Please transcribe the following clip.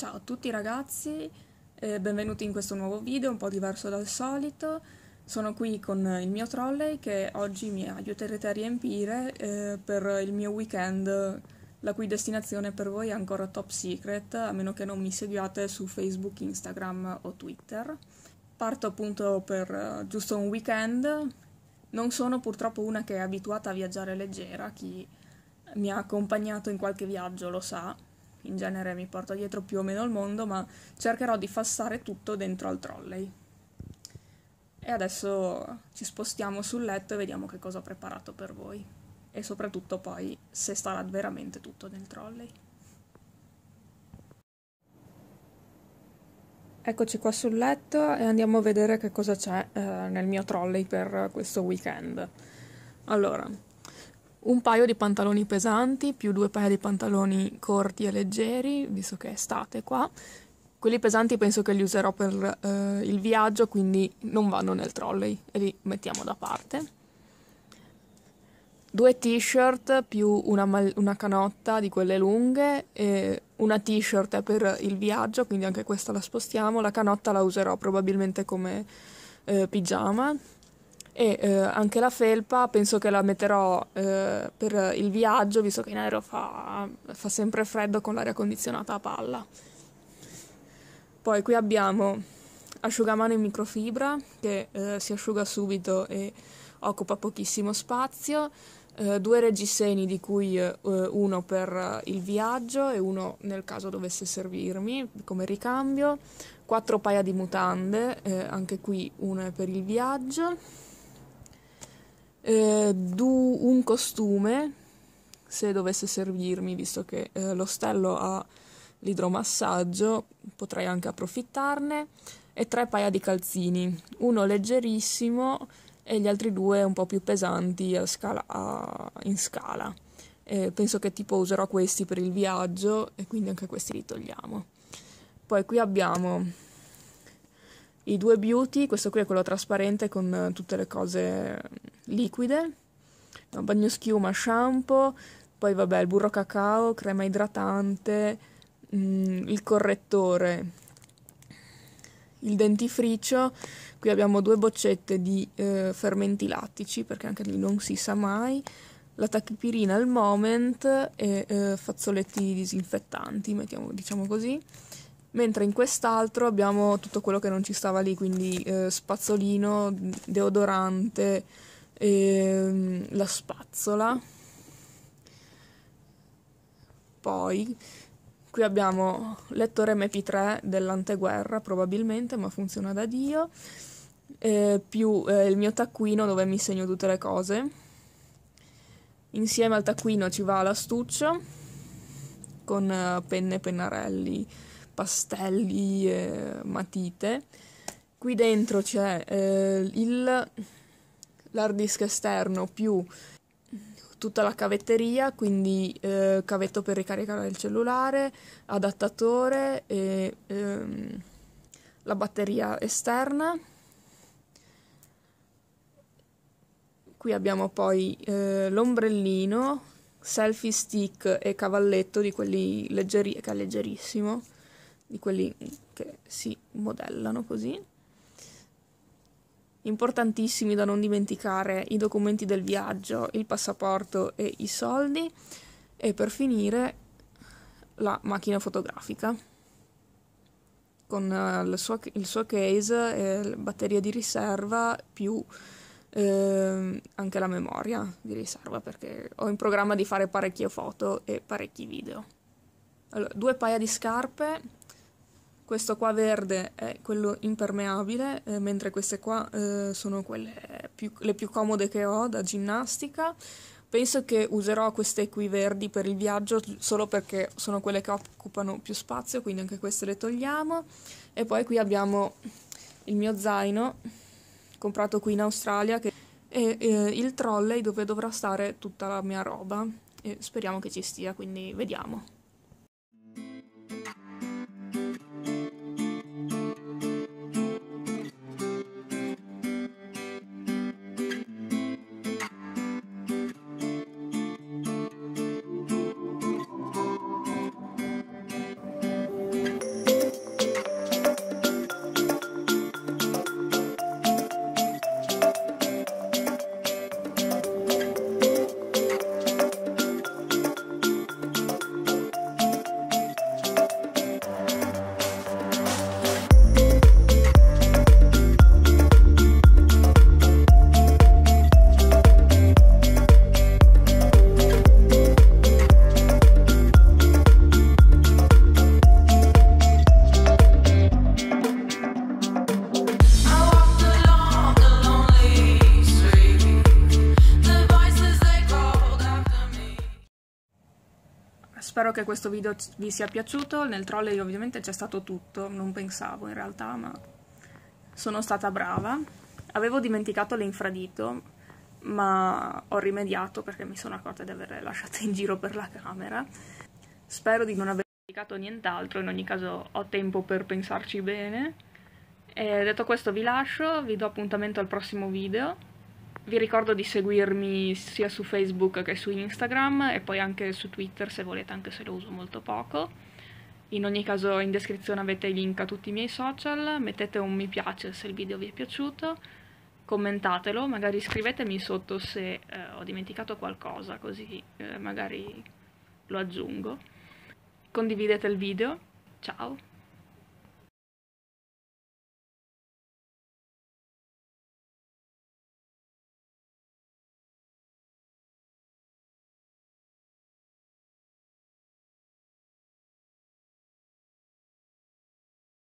Ciao a tutti ragazzi, eh, benvenuti in questo nuovo video, un po' diverso dal solito. Sono qui con il mio trolley che oggi mi aiuterete a riempire eh, per il mio weekend, la cui destinazione per voi è ancora top secret, a meno che non mi seguiate su Facebook, Instagram o Twitter. Parto appunto per eh, giusto un weekend. Non sono purtroppo una che è abituata a viaggiare leggera, chi mi ha accompagnato in qualche viaggio lo sa, in genere mi porto dietro più o meno il mondo, ma cercherò di fassare tutto dentro al trolley. E adesso ci spostiamo sul letto e vediamo che cosa ho preparato per voi. E soprattutto poi se starà veramente tutto nel trolley. Eccoci qua sul letto e andiamo a vedere che cosa c'è eh, nel mio trolley per questo weekend. Allora, un paio di pantaloni pesanti più due paia di pantaloni corti e leggeri, visto che è estate qua. Quelli pesanti penso che li userò per eh, il viaggio, quindi non vanno nel trolley e li mettiamo da parte. Due t-shirt più una, mal- una canotta di quelle lunghe, una t-shirt è per il viaggio, quindi anche questa la spostiamo, la canotta la userò probabilmente come eh, pigiama e eh, anche la felpa penso che la metterò eh, per il viaggio visto che in aereo fa, fa sempre freddo con l'aria condizionata a palla poi qui abbiamo asciugamano in microfibra che eh, si asciuga subito e occupa pochissimo spazio eh, due reggiseni di cui eh, uno per il viaggio e uno nel caso dovesse servirmi come ricambio quattro paia di mutande eh, anche qui una per il viaggio eh, du- un costume, se dovesse servirmi, visto che eh, l'ostello ha l'idromassaggio, potrei anche approfittarne, e tre paia di calzini, uno leggerissimo e gli altri due un po' più pesanti a scala- a- in scala. Eh, penso che tipo userò questi per il viaggio e quindi anche questi li togliamo. Poi qui abbiamo i due beauty, questo qui è quello trasparente con tutte le cose liquide, no, bagnoschiuma, shampoo, poi vabbè il burro cacao, crema idratante, mh, mm, il correttore, il dentifricio, qui abbiamo due boccette di eh, fermenti lattici perché anche lì non si sa mai, la tachipirina al moment e eh, fazzoletti disinfettanti, mettiamo, diciamo così. Mentre in quest'altro abbiamo tutto quello che non ci stava lì, quindi eh, spazzolino, deodorante, ehm, la spazzola. Poi qui abbiamo lettore MP3 dell'anteguerra probabilmente, ma funziona da Dio, eh, più eh, il mio taccuino dove mi segno tutte le cose. Insieme al taccuino ci va l'astuccio con eh, penne, pennarelli, pastelli, matite. Qui dentro c'è eh, il l'hard disk esterno più tutta la cavetteria, quindi eh, cavetto per ricaricare il cellulare, adattatore, e, ehm, la batteria esterna. Qui abbiamo poi eh, l'ombrellino, selfie stick e cavalletto di quelli leggeri- che è leggerissimo, di quelli che si modellano così. Importantissimi da non dimenticare i documenti del viaggio, il passaporto e i soldi e per finire la macchina fotografica con eh, il suo, il suo case e eh, batteria di riserva più eh, anche la memoria di riserva perché ho in programma di fare parecchie foto e parecchi video. Allora, due paia di scarpe questo qua verde è quello impermeabile, eh, mentre queste qua eh, sono quelle più, le più comode che ho da ginnastica. Penso che userò queste qui verdi per il viaggio solo perché sono quelle che occupano più spazio, quindi anche queste le togliamo. E poi qui abbiamo il mio zaino, comprato qui in Australia, che, e eh, il trolley dove dovrà stare tutta la mia roba. E speriamo che ci stia, quindi vediamo. spero che questo video vi sia piaciuto, nel trolley ovviamente c'è stato tutto, non pensavo in realtà, ma sono stata brava. Avevo dimenticato l'infradito, ma ho rimediato perché mi sono accorta di averle lasciate in giro per la camera. Spero di non aver dimenticato nient'altro, in ogni caso ho tempo per pensarci bene. E detto questo vi lascio, vi do appuntamento al prossimo video vi ricordo di seguirmi sia su Facebook che su Instagram e poi anche su Twitter se volete, anche se lo uso molto poco. In ogni caso in descrizione avete i link a tutti i miei social, mettete un mi piace se il video vi è piaciuto, commentatelo, magari scrivetemi sotto se eh, ho dimenticato qualcosa, così eh, magari lo aggiungo. Condividete il video, ciao!